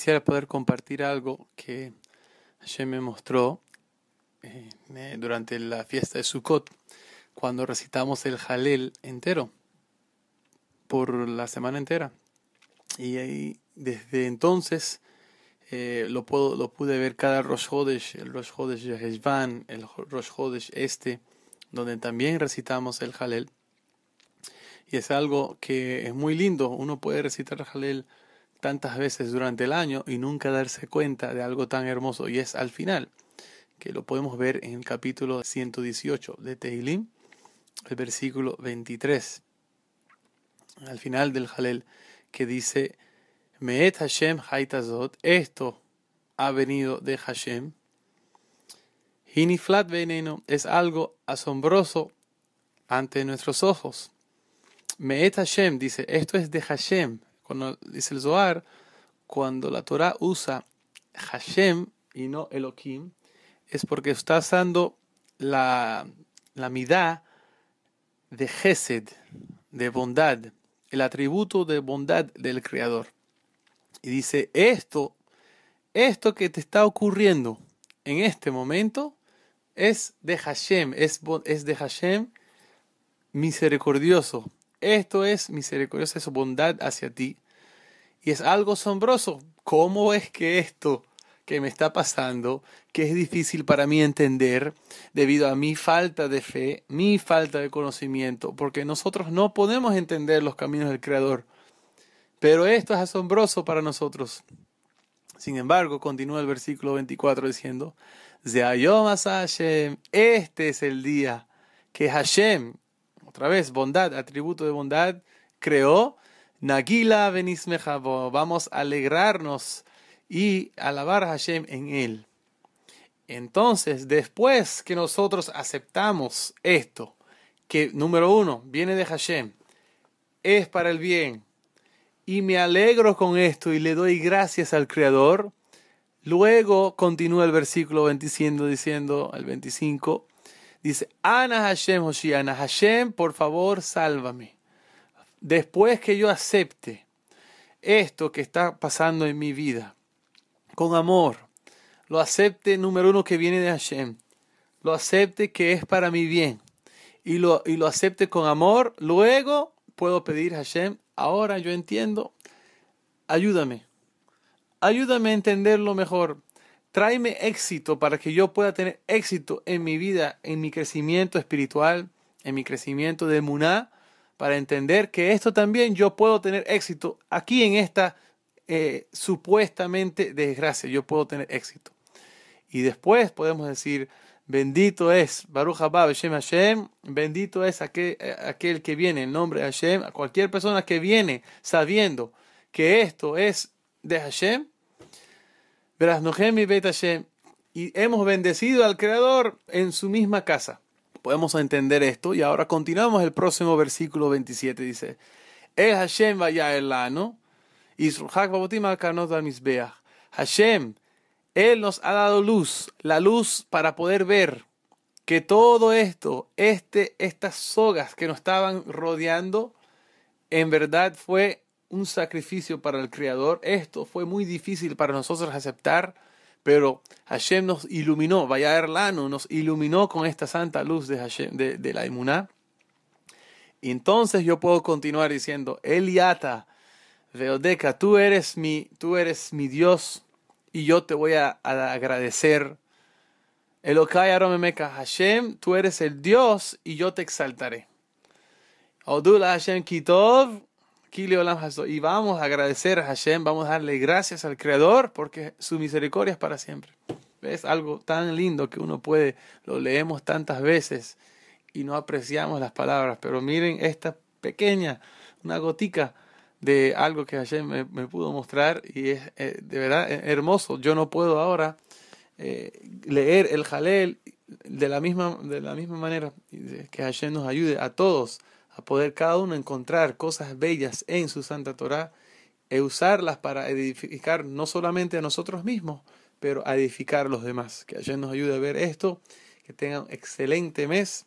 quisiera poder compartir algo que Hashem me mostró eh, durante la fiesta de Sukkot, cuando recitamos el Jalel entero, por la semana entera. Y desde entonces eh, lo, puedo, pude ver cada Rosh Hodesh, el Rosh Hodesh el Rosh este, donde también recitamos el Jalel. Y es algo que es muy lindo, uno puede recitar el Jalel tantas veces durante el año y nunca darse cuenta de algo tan hermoso. Y es al final, que lo podemos ver en el capítulo 118 de Teilim, el versículo 23, al final del Jalel, que dice, Meet Hashem Haitazot, esto ha venido de Hashem. Hiniflat veneno es algo asombroso ante nuestros ojos. Meet Hashem dice, esto es de Hashem, cuando dice el Zohar, cuando la Torah usa Hashem y no Elohim, es porque está usando la, la midá de Gesed, de bondad, el atributo de bondad del Creador. Y dice, esto, esto que te está ocurriendo en este momento, es de Hashem, es, es de Hashem misericordioso, esto es misericordiosa su bondad hacia ti. Y es algo asombroso. ¿Cómo es que esto que me está pasando, que es difícil para mí entender debido a mi falta de fe, mi falta de conocimiento, porque nosotros no podemos entender los caminos del Creador. Pero esto es asombroso para nosotros. Sin embargo, continúa el versículo 24 diciendo, Hashem, este es el día que Hashem, otra vez, bondad, atributo de bondad, creó Nagila Benismejabo. Vamos a alegrarnos y alabar a Hashem en él. Entonces, después que nosotros aceptamos esto, que número uno, viene de Hashem, es para el bien, y me alegro con esto y le doy gracias al Creador, luego continúa el versículo 25 diciendo, al 25, Dice, Ana Hashem Ana Hashem, por favor, sálvame. Después que yo acepte esto que está pasando en mi vida, con amor, lo acepte, número uno, que viene de Hashem, lo acepte que es para mi bien, y lo, y lo acepte con amor, luego puedo pedir a Hashem, ahora yo entiendo, ayúdame, ayúdame a entenderlo mejor tráeme éxito para que yo pueda tener éxito en mi vida, en mi crecimiento espiritual, en mi crecimiento de Muná, para entender que esto también yo puedo tener éxito aquí en esta eh, supuestamente desgracia, yo puedo tener éxito. Y después podemos decir, bendito es Baruch Abba Hashem Hashem, bendito es aquel, eh, aquel que viene en nombre de Hashem, a cualquier persona que viene sabiendo que esto es de Hashem, y hemos bendecido al Creador en su misma casa. Podemos entender esto y ahora continuamos el próximo versículo 27. Dice, El Hashem vaya elano, Hashem, Él nos ha dado luz, la luz para poder ver que todo esto, este, estas sogas que nos estaban rodeando, en verdad fue un sacrificio para el Creador. Esto fue muy difícil para nosotros aceptar, pero Hashem nos iluminó, vaya Erlano, nos iluminó con esta santa luz de, de, la Imuná. Y entonces yo puedo continuar diciendo, Eliata, Veodeca, tú eres mi, tú eres mi Dios y yo te voy a, agradecer. Elokai Aromemeca, Hashem, tú eres el Dios y yo te exaltaré. Odula Hashem Kitov, y vamos a agradecer a Hashem, vamos a darle gracias al Creador porque su misericordia es para siempre. Es Algo tan lindo que uno puede, lo leemos tantas veces y no apreciamos las palabras, pero miren esta pequeña, una gotica de algo que Hashem me, pudo mostrar y es eh, de verdad eh, hermoso. Yo no puedo ahora eh, leer el Jalel de la misma, de la misma manera que Hashem nos ayude a todos poder cada uno encontrar cosas bellas en su Santa Torá e usarlas para edificar no solamente a nosotros mismos, pero a edificar a los demás. Que ayer nos ayude a ver esto. Que tengan un excelente mes.